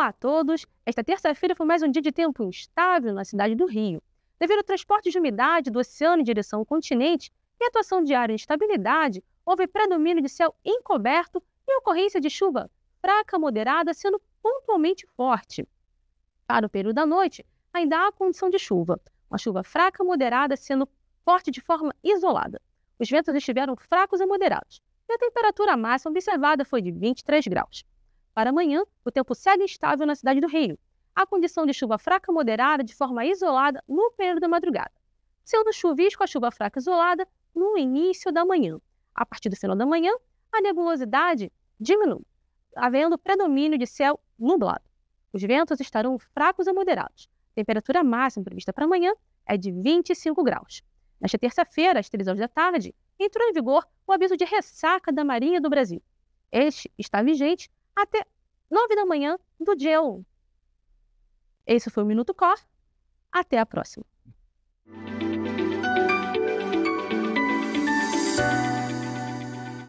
Olá a todos! Esta terça-feira foi mais um dia de tempo instável na cidade do Rio. Devido ao transporte de umidade do oceano em direção ao continente e atuação de área de instabilidade, houve predomínio de céu encoberto e ocorrência de chuva fraca moderada, sendo pontualmente forte. Para o período da noite, ainda há condição de chuva, uma chuva fraca moderada sendo forte de forma isolada. Os ventos estiveram fracos e moderados, e a temperatura máxima observada foi de 23 graus. Para amanhã, o tempo segue instável na cidade do Rio. A condição de chuva fraca moderada de forma isolada no período da madrugada, sendo chuvisco a chuva fraca isolada no início da manhã. A partir do final da manhã, a nebulosidade diminui, havendo predomínio de céu nublado. Os ventos estarão fracos a moderados. A temperatura máxima prevista para amanhã é de 25 graus. Nesta terça-feira, às 3 horas da tarde, entrou em vigor o aviso de ressaca da Marinha do Brasil. Este está vigente até 9 da manhã do dia 1. Esse foi o Minuto Cor. Até a próxima.